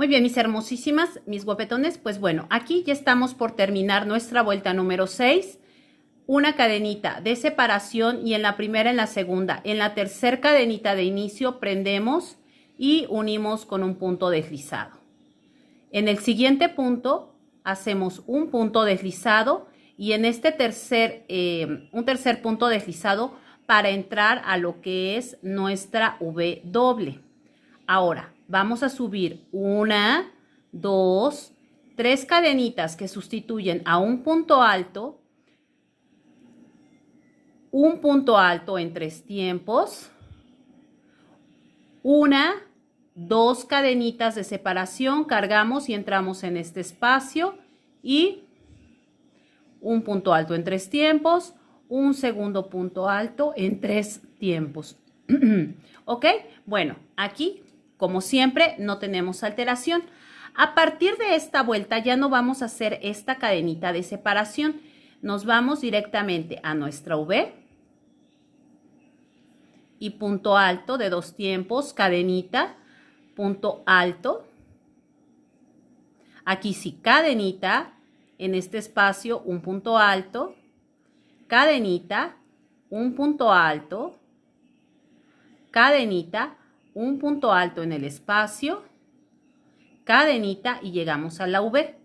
Muy bien, mis hermosísimas, mis guapetones, pues bueno, aquí ya estamos por terminar nuestra vuelta número 6. Una cadenita de separación y en la primera, en la segunda, en la tercera cadenita de inicio prendemos y unimos con un punto deslizado. En el siguiente punto hacemos un punto deslizado y en este tercer, eh, un tercer punto deslizado para entrar a lo que es nuestra V doble. Ahora, vamos a subir una, dos, tres cadenitas que sustituyen a un punto alto, un punto alto en tres tiempos, una, dos cadenitas de separación, cargamos y entramos en este espacio y un punto alto en tres tiempos, un segundo punto alto en tres tiempos. ¿Ok? Bueno, aquí como siempre, no tenemos alteración. A partir de esta vuelta ya no vamos a hacer esta cadenita de separación. Nos vamos directamente a nuestra V y punto alto de dos tiempos, cadenita, punto alto. Aquí sí, cadenita, en este espacio un punto alto, cadenita, un punto alto, cadenita, un punto alto en el espacio, cadenita y llegamos a la V.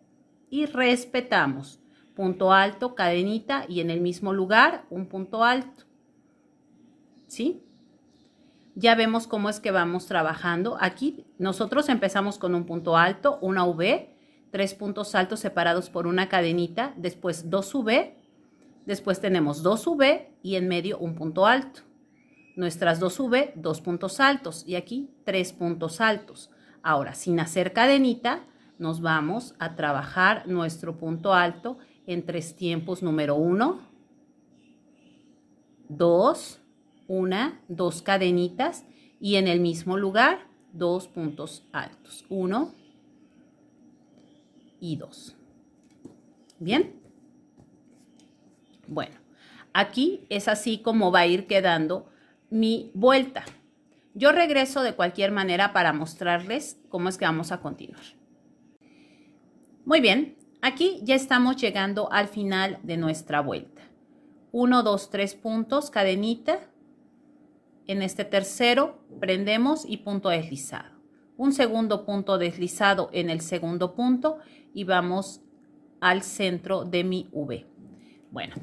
Y respetamos. Punto alto, cadenita y en el mismo lugar un punto alto. ¿Sí? Ya vemos cómo es que vamos trabajando. Aquí nosotros empezamos con un punto alto, una V, tres puntos altos separados por una cadenita, después dos V, después tenemos dos V y en medio un punto alto nuestras dos V, dos puntos altos y aquí tres puntos altos. Ahora, sin hacer cadenita, nos vamos a trabajar nuestro punto alto en tres tiempos número uno, 2, una, dos cadenitas y en el mismo lugar dos puntos altos, Uno y dos. ¿Bien? Bueno, aquí es así como va a ir quedando mi vuelta. Yo regreso de cualquier manera para mostrarles cómo es que vamos a continuar. Muy bien, aquí ya estamos llegando al final de nuestra vuelta. 1, 2, 3 puntos, cadenita. En este tercero prendemos y punto deslizado. Un segundo punto deslizado en el segundo punto y vamos al centro de mi V. Bueno,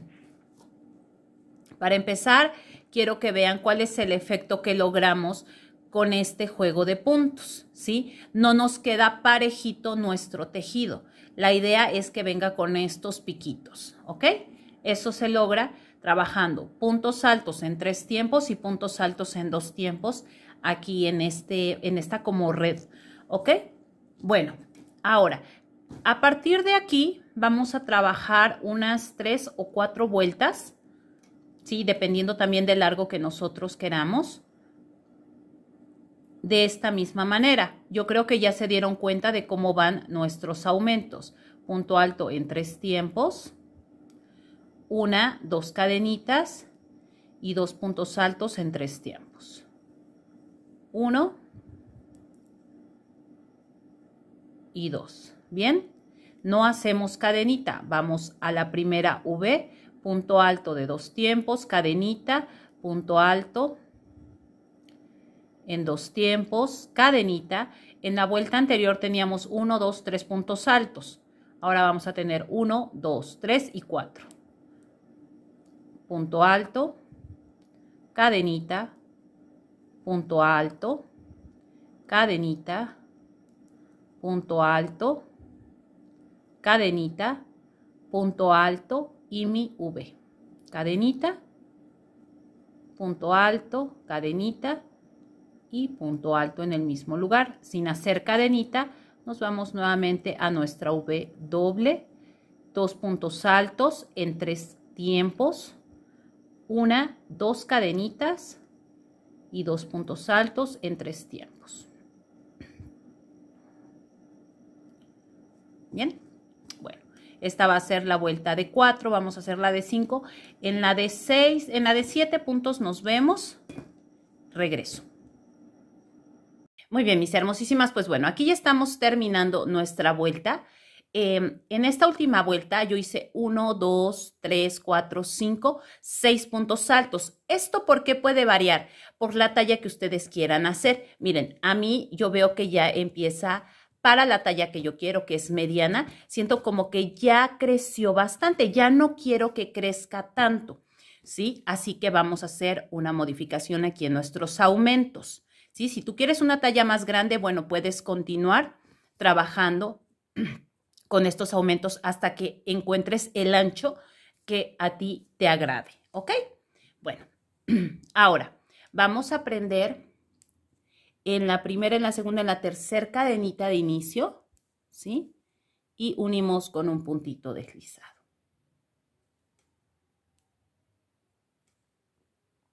para empezar quiero que vean cuál es el efecto que logramos con este juego de puntos, ¿sí? No nos queda parejito nuestro tejido. La idea es que venga con estos piquitos, ¿ok? Eso se logra trabajando puntos altos en tres tiempos y puntos altos en dos tiempos aquí en, este, en esta como red, ¿ok? Bueno, ahora, a partir de aquí vamos a trabajar unas tres o cuatro vueltas, ¿sí? Dependiendo también del largo que nosotros queramos. De esta misma manera, yo creo que ya se dieron cuenta de cómo van nuestros aumentos. Punto alto en tres tiempos, una, dos cadenitas y dos puntos altos en tres tiempos. Uno y dos. Bien, no hacemos cadenita, vamos a la primera V punto alto de dos tiempos, cadenita, punto alto en dos tiempos, cadenita. En la vuelta anterior teníamos 1, 2, 3 puntos altos. Ahora vamos a tener 1, 2, 3 y 4. Punto alto, cadenita, punto alto, cadenita, punto alto, cadenita, punto alto, y mi V. Cadenita, punto alto, cadenita y punto alto en el mismo lugar. Sin hacer cadenita, nos vamos nuevamente a nuestra V doble, dos puntos altos en tres tiempos, una, dos cadenitas y dos puntos altos en tres tiempos. Bien, esta va a ser la vuelta de 4, vamos a hacer la de 5. En la de 6, en la de 7 puntos nos vemos. Regreso. Muy bien, mis hermosísimas, pues bueno, aquí ya estamos terminando nuestra vuelta. Em, en esta última vuelta yo hice 1, 2, 3, 4, 5, 6 puntos altos. ¿Esto por qué puede variar? Por la talla que ustedes quieran hacer. Miren, a mí yo veo que ya empieza a para la talla que yo quiero, que es mediana, siento como que ya creció bastante, ya no quiero que crezca tanto, ¿sí? Así que vamos a hacer una modificación aquí en nuestros aumentos, ¿sí? Si tú quieres una talla más grande, bueno, puedes continuar trabajando con estos aumentos hasta que encuentres el ancho que a ti te agrade, ¿ok? Bueno, ahora vamos a aprender en la primera, en la segunda, en la tercera cadenita de inicio, ¿sí? Y unimos con un puntito deslizado.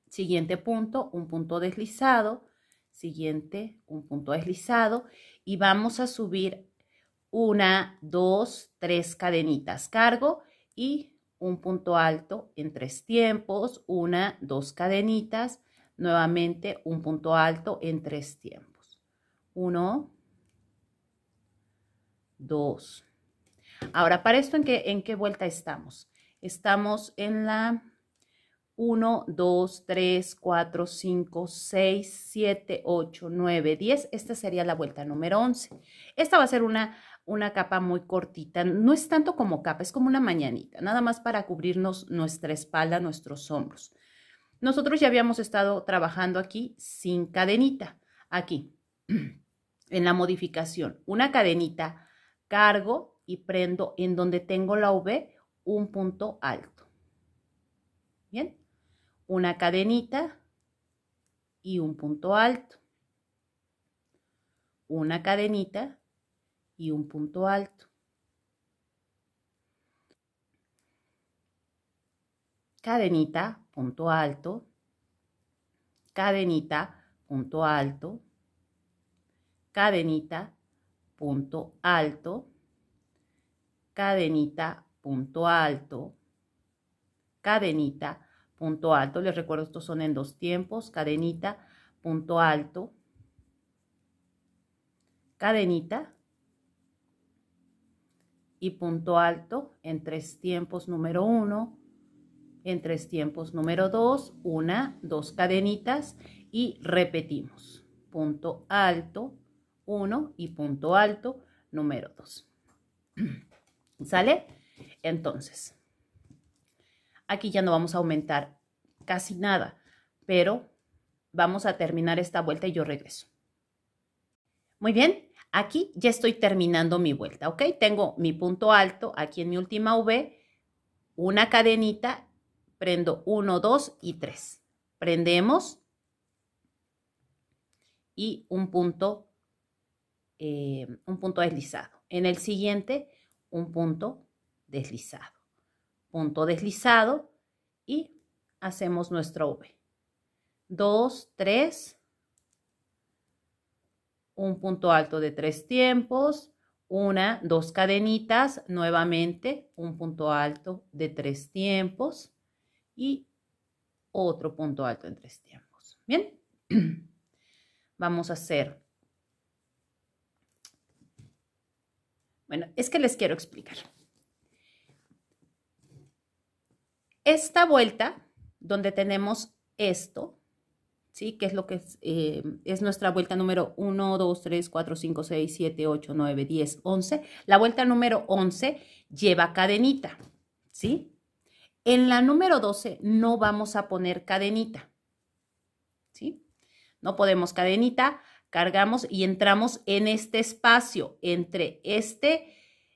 Siguiente punto, un punto deslizado, siguiente, un punto deslizado y vamos a subir una, dos, tres cadenitas, cargo y un punto alto en tres tiempos, una, dos cadenitas, Nuevamente un punto alto en tres tiempos. Uno, dos. Ahora, para esto, ¿en qué, en qué vuelta estamos? Estamos en la 1, 2, 3, 4, 5, 6, 7, 8, 9, 10. Esta sería la vuelta número 11. Esta va a ser una, una capa muy cortita. No es tanto como capa, es como una mañanita, nada más para cubrirnos nuestra espalda, nuestros hombros. Nosotros ya habíamos estado trabajando aquí sin cadenita, aquí, en la modificación. Una cadenita cargo y prendo en donde tengo la V un punto alto. Bien, una cadenita y un punto alto. Una cadenita y un punto alto. Cadenita, punto alto, cadenita, punto alto, cadenita, punto alto, cadenita, punto alto, cadenita, punto alto. Les recuerdo, estos son en dos tiempos, cadenita, punto alto, cadenita y punto alto en tres tiempos número uno, en tres tiempos. Número 2, una, dos cadenitas y repetimos. Punto alto, uno y punto alto, número 2. ¿Sale? Entonces, aquí ya no vamos a aumentar casi nada, pero vamos a terminar esta vuelta y yo regreso. Muy bien, aquí ya estoy terminando mi vuelta, ¿ok? Tengo mi punto alto aquí en mi última V, una cadenita Prendo 1, 2 y 3. Prendemos y un punto, eh, un punto deslizado. En el siguiente, un punto deslizado. Punto deslizado y hacemos nuestro V. 2, 3, un punto alto de tres tiempos, una, dos cadenitas, nuevamente un punto alto de tres tiempos, y otro punto alto en tres tiempos Bien, vamos a hacer. Bueno, es que les quiero explicar. Esta vuelta, donde tenemos esto, ¿sí? Que es lo que es, eh, es, nuestra vuelta número 1, 2, 3, 4, 5, 6, 7, 8, 9, 10, 11. La vuelta número 11 lleva cadenita, ¿sí? En la número 12 no vamos a poner cadenita. ¿Sí? No podemos cadenita, cargamos y entramos en este espacio entre este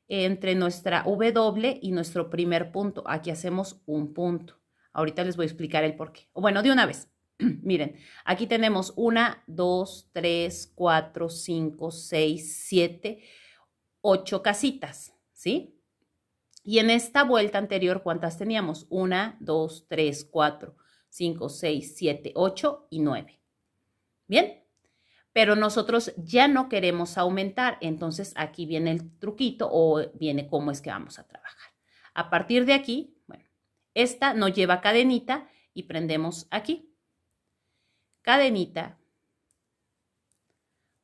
entre nuestra W y nuestro primer punto. Aquí hacemos un punto. Ahorita les voy a explicar el por qué. Bueno, de una vez. Miren, aquí tenemos una, dos, tres, cuatro, cinco, seis, siete, ocho casitas, ¿sí? Y en esta vuelta anterior, ¿cuántas teníamos? Una, dos, tres, cuatro, cinco, seis, siete, ocho y nueve. ¿Bien? Pero nosotros ya no queremos aumentar, entonces aquí viene el truquito o viene cómo es que vamos a trabajar. A partir de aquí, bueno, esta no lleva cadenita y prendemos aquí. Cadenita,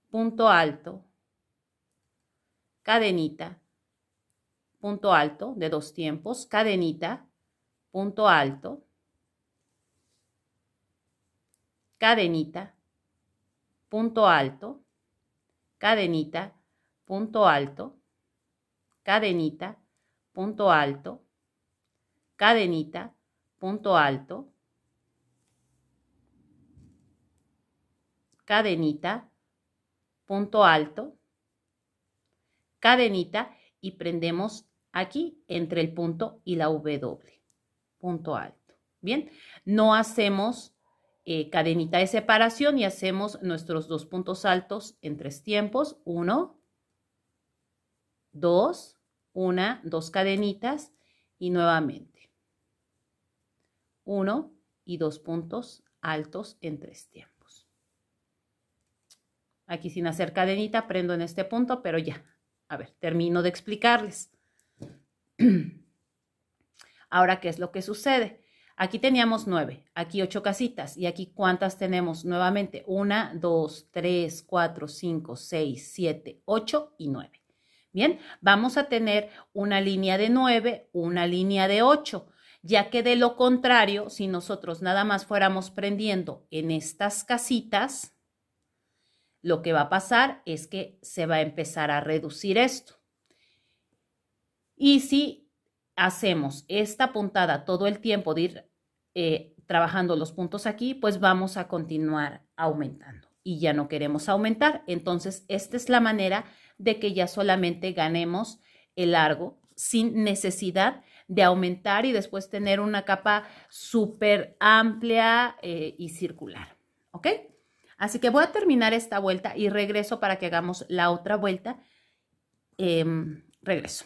punto alto, cadenita, punto alto de dos tiempos, cadenita, punto alto, cadenita, punto alto, cadenita, punto alto, cadenita, punto alto, cadenita, punto alto, cadenita, punto alto, cadenita y prendemos aquí entre el punto y la W, punto alto. Bien, no hacemos eh, cadenita de separación y hacemos nuestros dos puntos altos en tres tiempos, uno, dos, una, dos cadenitas y nuevamente uno y dos puntos altos en tres tiempos. Aquí sin hacer cadenita prendo en este punto, pero ya, a ver, termino de explicarles. Ahora, ¿qué es lo que sucede? Aquí teníamos nueve, aquí ocho casitas y aquí cuántas tenemos nuevamente. Una, dos, tres, cuatro, cinco, seis, siete, ocho y nueve. Bien, vamos a tener una línea de nueve, una línea de ocho ya que de lo contrario, si nosotros nada más fuéramos prendiendo en estas casitas, lo que va a pasar es que se va a empezar a reducir esto. Y si hacemos esta puntada todo el tiempo de ir eh, trabajando los puntos aquí, pues vamos a continuar aumentando. Y ya no queremos aumentar, entonces esta es la manera de que ya solamente ganemos el largo sin necesidad de aumentar y después tener una capa súper amplia eh, y circular. ¿Ok? Así que voy a terminar esta vuelta y regreso para que hagamos la otra vuelta. Em, regreso.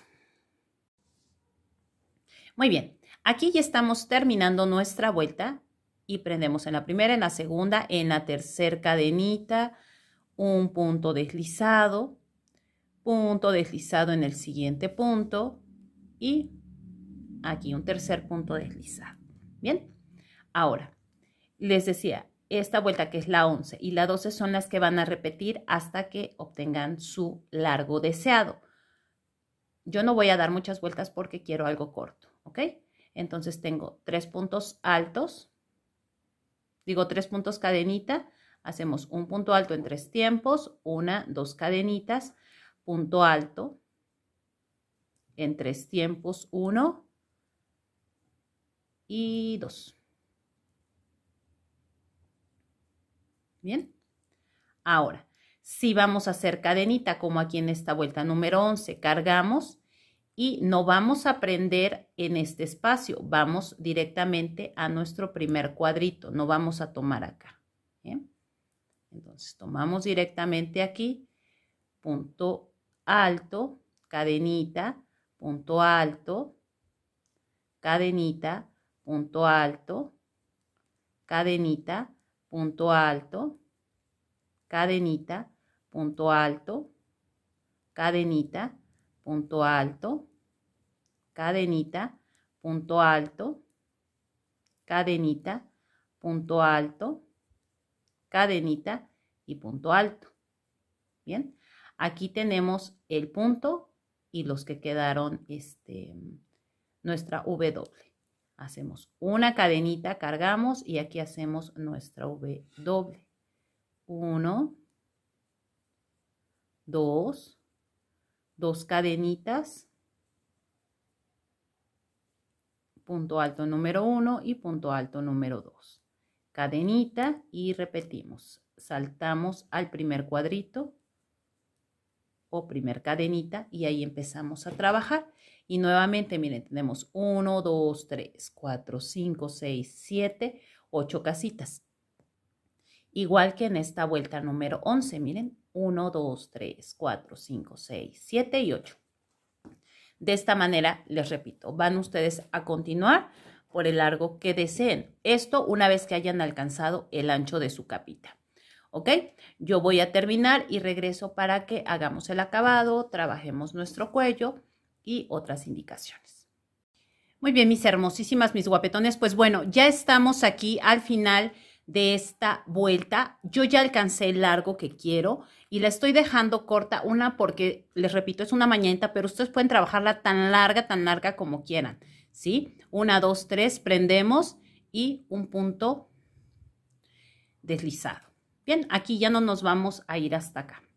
Muy bien, aquí ya estamos terminando nuestra vuelta y prendemos en la primera, en la segunda, en la tercera cadenita, un punto deslizado, punto deslizado en el siguiente punto y aquí un tercer punto deslizado. Bien, ahora les decía, esta vuelta que es la 11 y la 12 son las que van a repetir hasta que obtengan su largo deseado. Yo no voy a dar muchas vueltas porque quiero algo corto. ¿ok? Entonces tengo tres puntos altos, digo tres puntos cadenita, hacemos un punto alto en tres tiempos, una, dos cadenitas, punto alto en tres tiempos, uno y dos. Bien, ahora, si vamos a hacer cadenita como aquí en esta vuelta número 11, cargamos y no vamos a aprender en este espacio, vamos directamente a nuestro primer cuadrito, no vamos a tomar acá. Entonces tomamos directamente aquí, punto alto, cadenita, punto alto, cadenita, punto alto, cadenita, punto alto, cadenita, punto alto, cadenita, punto alto, cadenita punto alto, cadenita, punto alto, cadenita, punto alto, cadenita y punto alto. Bien, aquí tenemos el punto y los que quedaron este, nuestra W. Hacemos una cadenita, cargamos y aquí hacemos nuestra V doble. 1, dos cadenitas, punto alto número 1 y punto alto número 2. Cadenita y repetimos. Saltamos al primer cuadrito o primer cadenita y ahí empezamos a trabajar. Y nuevamente, miren, tenemos 1, 2, 3, 4, 5, 6, 7, 8 casitas. Igual que en esta vuelta número 11, miren, 1, 2, 3, 4, 5, 6, 7 y 8. De esta manera, les repito, van ustedes a continuar por el largo que deseen. Esto una vez que hayan alcanzado el ancho de su capita. ¿Ok? Yo voy a terminar y regreso para que hagamos el acabado, trabajemos nuestro cuello y otras indicaciones. Muy bien, mis hermosísimas, mis guapetones. Pues bueno, ya estamos aquí al final de esta vuelta. Yo ya alcancé el largo que quiero y la estoy dejando corta, una porque, les repito, es una mañanita, pero ustedes pueden trabajarla tan larga, tan larga como quieran, ¿sí? Una, dos, tres, prendemos y un punto deslizado. Bien, aquí ya no nos vamos a ir hasta acá.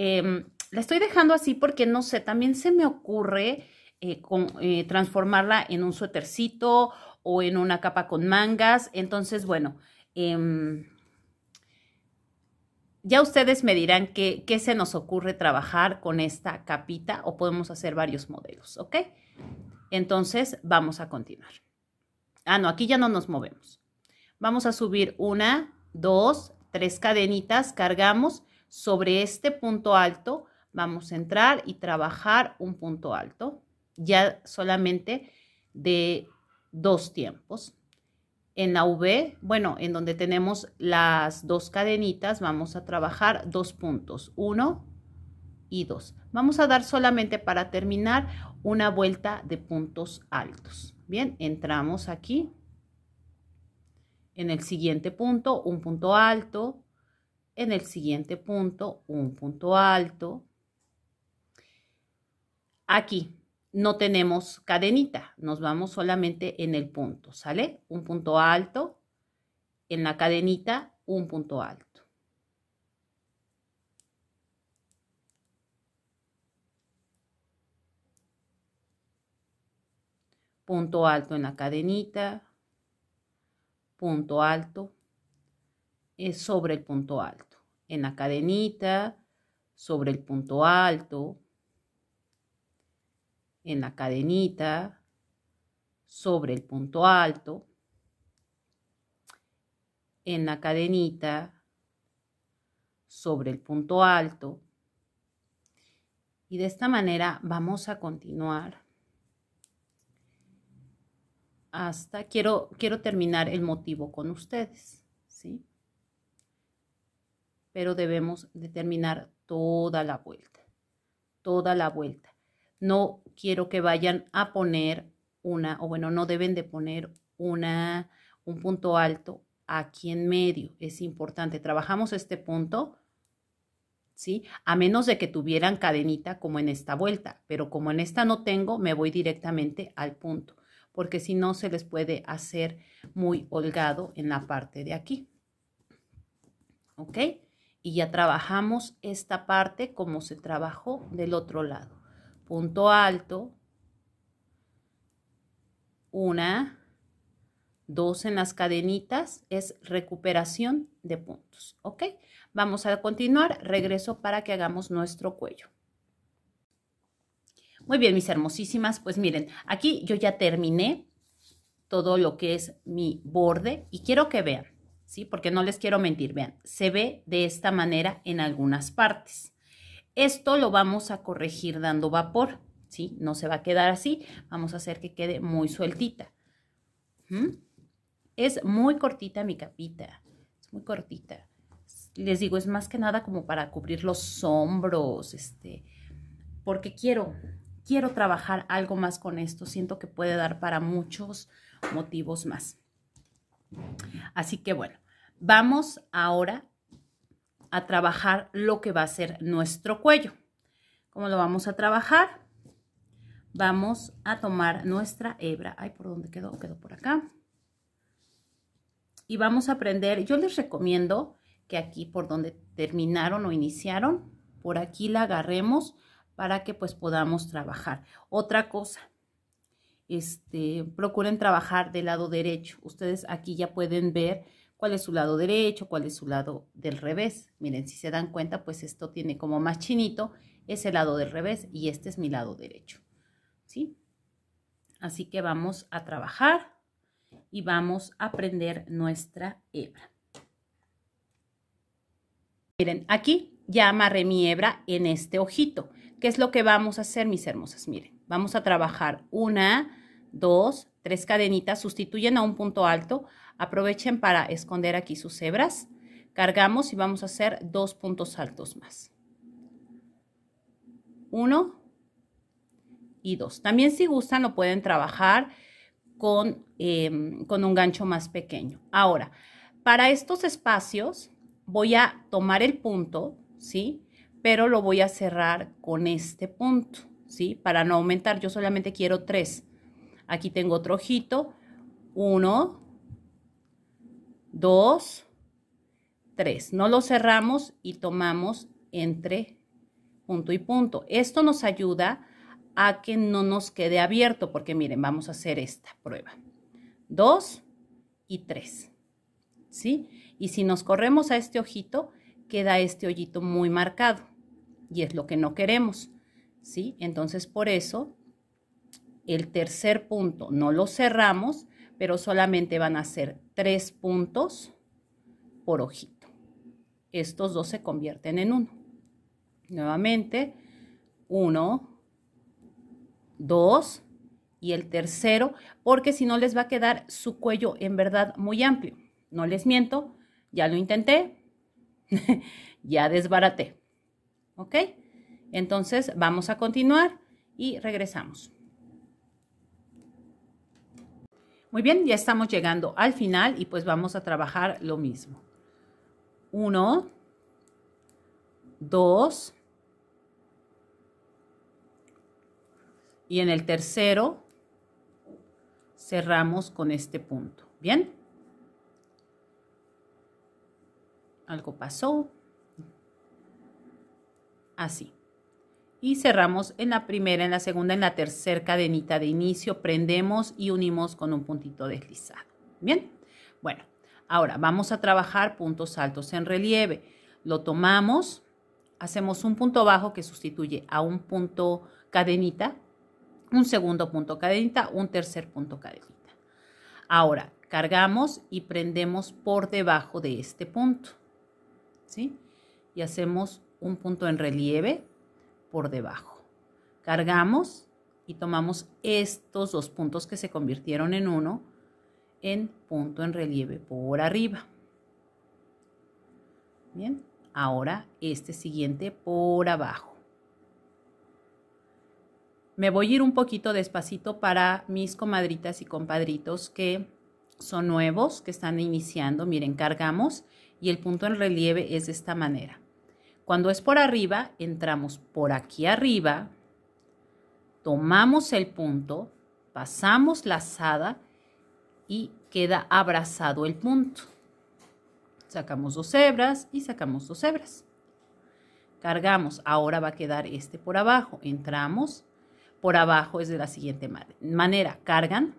Em, la estoy dejando así porque, no sé, también se me ocurre... Eh, con, eh, transformarla en un suétercito o en una capa con mangas. Entonces, bueno, em, ya ustedes me dirán qué, qué se nos ocurre trabajar con esta capita o podemos hacer varios modelos, ¿ok? Entonces, vamos a continuar. Ah, no, aquí ya no nos movemos. Vamos a subir una, dos, tres cadenitas, cargamos sobre este punto alto, vamos a entrar y trabajar un punto alto, ya solamente de dos tiempos. En la V, bueno, en donde tenemos las dos cadenitas, vamos a trabajar dos puntos, uno y dos. Vamos a dar solamente para terminar una vuelta de puntos altos. Bien, entramos aquí. En el siguiente punto, un punto alto. En el siguiente punto, un punto alto. Aquí, no tenemos cadenita, nos vamos solamente en el punto, ¿sale? Un punto alto, en la cadenita un punto alto. Punto alto en la cadenita, punto alto, es eh, sobre el punto alto. En la cadenita, sobre el punto alto, en la cadenita, sobre el punto alto, en la cadenita, sobre el punto alto. Y de esta manera vamos a continuar hasta quiero, quiero terminar el motivo con ustedes, ¿sí? Pero debemos terminar toda la vuelta, toda la vuelta no quiero que vayan a poner una, o bueno, no deben de poner una, un punto alto aquí en medio. Es importante. Trabajamos este punto, ¿sí? A menos de que tuvieran cadenita como en esta vuelta, pero como en esta no tengo, me voy directamente al punto, porque si no se les puede hacer muy holgado en la parte de aquí. ¿Ok? Y ya trabajamos esta parte como se trabajó del otro lado punto alto, una, dos en las cadenitas, es recuperación de puntos, ¿ok? Vamos a continuar, regreso para que hagamos nuestro cuello. Muy bien, mis hermosísimas, pues miren, aquí yo ya terminé todo lo que es mi borde y quiero que vean, ¿sí? Porque no les quiero mentir, vean, se ve de esta manera en algunas partes. Esto lo vamos a corregir dando vapor, ¿sí? No se va a quedar así, vamos a hacer que quede muy sueltita. Es muy cortita mi capita, es muy cortita. Les digo, es más que nada como para cubrir los hombros, este, porque quiero, quiero trabajar algo más con esto. Siento que puede dar para muchos motivos más. Así que bueno, vamos ahora a trabajar lo que va a ser nuestro cuello. ¿Cómo lo vamos a trabajar? Vamos a tomar nuestra hebra. Ay, ¿por dónde quedó? Quedó por acá. Y vamos a aprender, yo les recomiendo que aquí por donde terminaron o iniciaron, por aquí la agarremos para que pues podamos trabajar. Otra cosa, este, procuren trabajar del lado derecho. Ustedes aquí ya pueden ver cuál es su lado derecho, cuál es su lado del revés. Miren, si se dan cuenta, pues esto tiene como más chinito ese lado del revés y este es mi lado derecho, ¿sí? Así que vamos a trabajar y vamos a aprender nuestra hebra. Miren, aquí ya amarré mi hebra en este ojito. ¿Qué es lo que vamos a hacer, mis hermosas? Miren, vamos a trabajar una, dos, tres cadenitas, sustituyen a un punto alto, Aprovechen para esconder aquí sus hebras. Cargamos y vamos a hacer dos puntos altos más. Uno y dos. También si gustan lo pueden trabajar con, em, con un gancho más pequeño. Ahora, para estos espacios voy a tomar el punto, ¿sí? Pero lo voy a cerrar con este punto, ¿sí? Para no aumentar, yo solamente quiero tres. Aquí tengo otro ojito. Uno, dos tres No lo cerramos y tomamos entre punto y punto. Esto nos ayuda a que no nos quede abierto, porque miren, vamos a hacer esta prueba. 2 y 3. ¿Sí? Y si nos corremos a este ojito, queda este hoyito muy marcado y es lo que no queremos. ¿Sí? Entonces, por eso, el tercer punto no lo cerramos pero solamente van a ser tres puntos por ojito. Estos dos se convierten en uno. Nuevamente, uno, dos y el tercero, porque si no les va a quedar su cuello en verdad muy amplio. No les miento, ya lo intenté, ya desbaraté. ¿Ok? Entonces vamos a continuar y regresamos. Muy bien, ya estamos llegando al final y pues vamos a trabajar lo mismo. Uno, dos, y en el tercero cerramos con este punto. ¿Bien? Algo pasó. Así y cerramos en la primera, en la segunda, en la tercera cadenita de inicio, prendemos y unimos con un puntito deslizado. Bien, bueno, ahora vamos a trabajar puntos altos en relieve. Lo tomamos, hacemos un punto bajo que sustituye a un punto cadenita, un segundo punto cadenita, un tercer punto cadenita. Ahora cargamos y prendemos por debajo de este punto, ¿sí? Y hacemos un punto en relieve por debajo. Cargamos y tomamos estos dos puntos que se convirtieron en uno en punto en relieve por arriba. Bien, ahora este siguiente por abajo. Me voy a ir un poquito despacito para mis comadritas y compadritos que son nuevos, que están iniciando. Miren, cargamos y el punto en relieve es de esta manera. Cuando es por arriba, entramos por aquí arriba, tomamos el punto, pasamos la lazada y queda abrazado el punto. Sacamos dos hebras y sacamos dos hebras. Cargamos, ahora va a quedar este por abajo. Entramos, por abajo es de la siguiente manera. Cargan,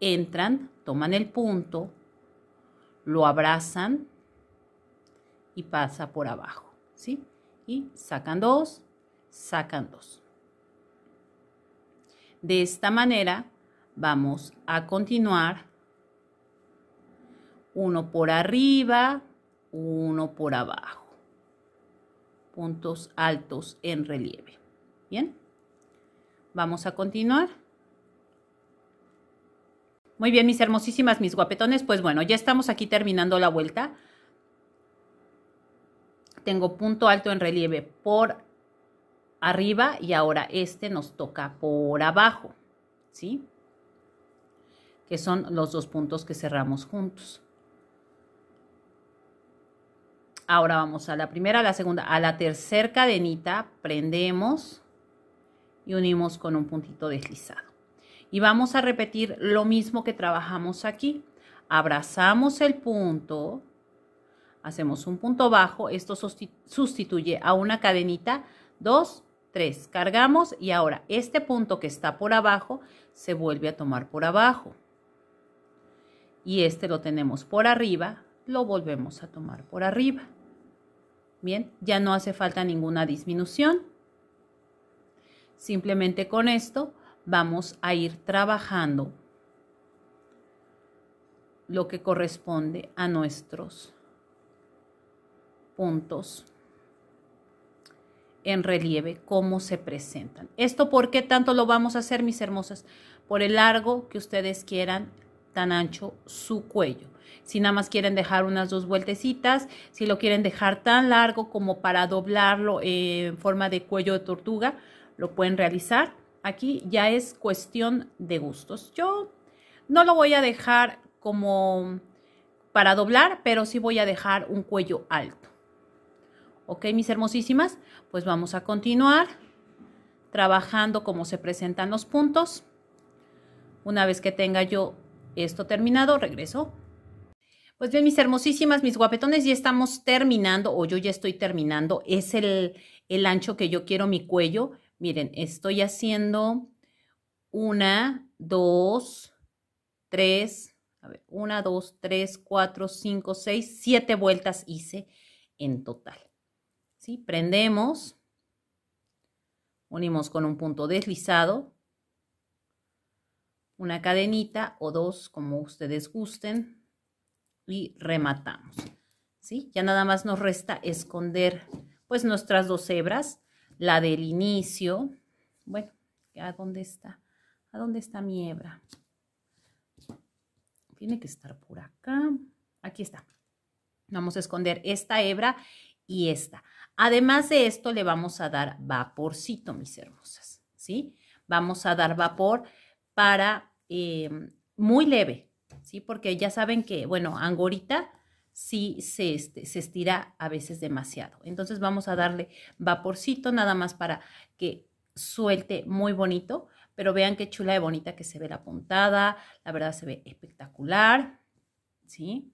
entran, toman el punto, lo abrazan, y pasa por abajo, ¿sí? Y sacan dos, sacan dos. De esta manera vamos a continuar uno por arriba, uno por abajo. Puntos altos en relieve. Bien, vamos a continuar. Muy bien, mis hermosísimas, mis guapetones, pues bueno, ya estamos aquí terminando la vuelta tengo punto alto en relieve por arriba y ahora este nos toca por abajo, ¿sí? Que son los dos puntos que cerramos juntos. Ahora vamos a la primera, a la segunda, a la tercera cadenita, prendemos y unimos con un puntito deslizado. Y vamos a repetir lo mismo que trabajamos aquí. Abrazamos el punto, hacemos un punto bajo, esto sustituye a una cadenita, dos, tres, cargamos y ahora este punto que está por abajo se vuelve a tomar por abajo. Y este lo tenemos por arriba, lo volvemos a tomar por arriba. Bien, ya no hace falta ninguna disminución. Simplemente con esto vamos a ir trabajando lo que corresponde a nuestros puntos en relieve, cómo se presentan. ¿Esto por qué tanto lo vamos a hacer, mis hermosas? Por el largo que ustedes quieran, tan ancho su cuello. Si nada más quieren dejar unas dos vueltecitas, si lo quieren dejar tan largo como para doblarlo en forma de cuello de tortuga, lo pueden realizar. Aquí ya es cuestión de gustos. Yo no lo voy a dejar como para doblar, pero sí voy a dejar un cuello alto. ¿Ok, mis hermosísimas? Pues vamos a continuar trabajando como se presentan los puntos. Una vez que tenga yo esto terminado, regreso. Pues bien, mis hermosísimas, mis guapetones, ya estamos terminando, o yo ya estoy terminando. Es el, el ancho que yo quiero mi cuello. Miren, estoy haciendo una, dos, tres, a una, dos, tres, cuatro, cinco, seis, siete vueltas hice en total. Prendemos, unimos con un punto deslizado, una cadenita o dos como ustedes gusten y rematamos. ¿sí? Ya nada más nos resta esconder pues nuestras dos hebras, la del inicio, bueno, ¿a dónde está? ¿A dónde está mi hebra? Tiene que estar por acá. Aquí está. Vamos a esconder esta hebra y esta. Además de esto, le vamos a dar vaporcito, mis hermosas, ¿sí? Vamos a dar vapor para eh, muy leve, ¿sí? Porque ya saben que, bueno, angorita sí se, este, se estira a veces demasiado. Entonces vamos a darle vaporcito nada más para que suelte muy bonito, pero vean qué chula y bonita que se ve la puntada, la verdad se ve espectacular, ¿sí?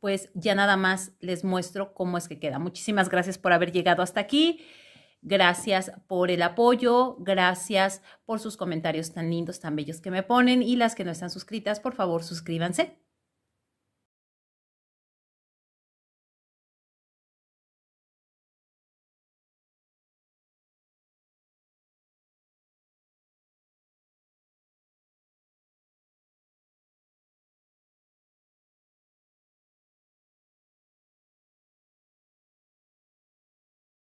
pues ya nada más les muestro cómo es que queda. Muchísimas gracias por haber llegado hasta aquí. Gracias por el apoyo, gracias por sus comentarios tan lindos, tan bellos que me ponen y las que no están suscritas, por favor suscríbanse.